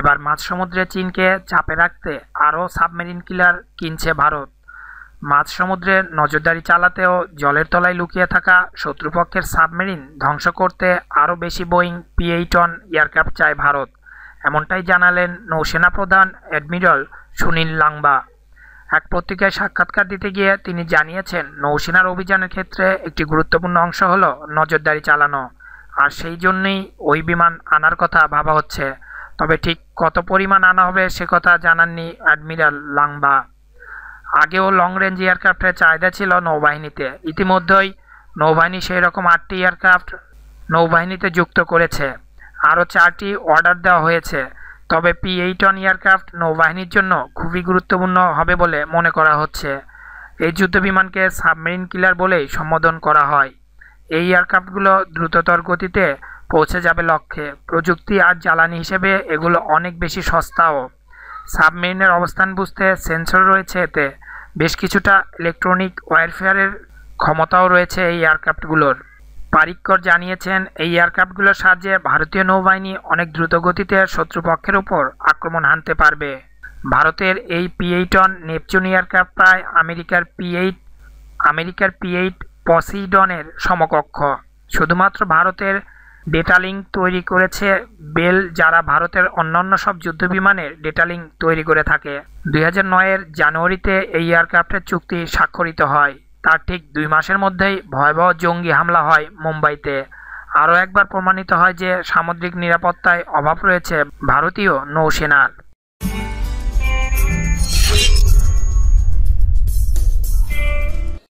এবার মাঝ সমুদ্রে চীনকে চাপে রাখতে আরও সাবমেরিন কিলার কিনছে ভারত মাঝ সমুদ্রে নজরদারি চালাতেও জলের তলায় লুকিয়ে থাকা শত্রুপক্ষের সাবমেরিন ধ্বংস করতে আরও বেশি বোয়িং পিএইটন এয়ারক্রাফট চায় ভারত এমনটাই জানালেন নৌসেনা প্রধান অ্যাডমিরাল সুনীল লাংবা এক পত্রিকায় সাক্ষাৎকার দিতে গিয়ে তিনি জানিয়েছেন নৌসেনার অভিযানের ক্ষেত্রে একটি গুরুত্বপূর্ণ অংশ হলো নজরদারি চালানো আর সেই জন্যই ওই বিমান আনার কথা ভাবা হচ্ছে তবে ঠিক কত পরিমাণ আনা হবে সে কথা জানাননি অ্যাডমিরাল লাংবা আগেও লং রেঞ্জ এয়ারক্রাফটের চাহিদা ছিল নৌবাহিনীতে ইতিমধ্যেই নৌবাহিনী সেই রকম আটটি এয়ারক্রাফ্ট নৌবাহিনীতে যুক্ত করেছে আরও চারটি অর্ডার দেওয়া হয়েছে তবে পি এইট অন এয়ারক্রাফট নৌবাহিনীর জন্য খুবই গুরুত্বপূর্ণ হবে বলে মনে করা হচ্ছে এই যুদ্ধবিমানকে সাবমেরিন কিলার বলেই সম্বোধন করা হয় এই এয়ারক্রাফটগুলো দ্রুততর গতিতে পৌঁছে যাবে লক্ষ্যে প্রযুক্তি আর জ্বালানি হিসেবে এগুলো অনেক বেশি সস্তাও সাবমেরিনের অবস্থান বুঝতে সেন্সর রয়েছে এতে বেশ কিছুটা ইলেকট্রনিক ওয়ারফেয়ারের ক্ষমতাও রয়েছে এই এয়ারক্রাফ্টগুলোর পারিক্কর জানিয়েছেন এই এয়ারক্রাফ্টগুলোর সাহায্যে ভারতীয় নৌবাহিনী অনেক দ্রুত গতিতে শত্রুপক্ষের ওপর আক্রমণ হানতে পারবে ভারতের এই পি এইটন নেপচুন এয়ারক্রাফ্ট প্রায় আমেরিকার পি এইট আমেরিকার পি এইট পসিডনের সমকক্ষ শুধুমাত্র ভারতের ডেটালিং তৈরি করেছে বেল যারা ভারতের অন্যান্য সব যুদ্ধবিমানের ডেটালিং তৈরি করে থাকে দুই হাজার নয়ের জানুয়ারিতে এই এয়ারক্রাফটের চুক্তি স্বাক্ষরিত হয় তার ঠিক দুই মাসের মধ্যেই ভয়াবহ জঙ্গি হামলা হয় মুম্বাইতে আরও একবার প্রমাণিত হয় যে সামুদ্রিক নিরাপত্তায় অভাব রয়েছে ভারতীয় নৌসেনার